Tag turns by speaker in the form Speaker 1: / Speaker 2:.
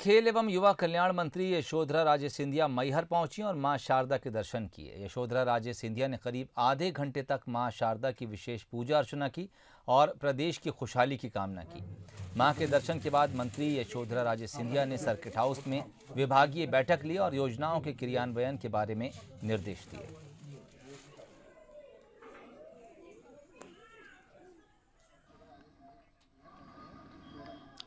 Speaker 1: खेल एवं युवा कल्याण मंत्री यशोधरा राजे सिंधिया मैहर पहुंची और मां शारदा के दर्शन किए यशोधरा राजे सिंधिया ने करीब आधे घंटे तक मां शारदा की विशेष पूजा अर्चना की और प्रदेश की खुशहाली की कामना की मां के दर्शन के बाद मंत्री यशोधरा राजे सिंधिया ने सर्किट हाउस में विभागीय बैठक ली और योजनाओं के क्रियान्वयन के बारे में निर्देश
Speaker 2: दिए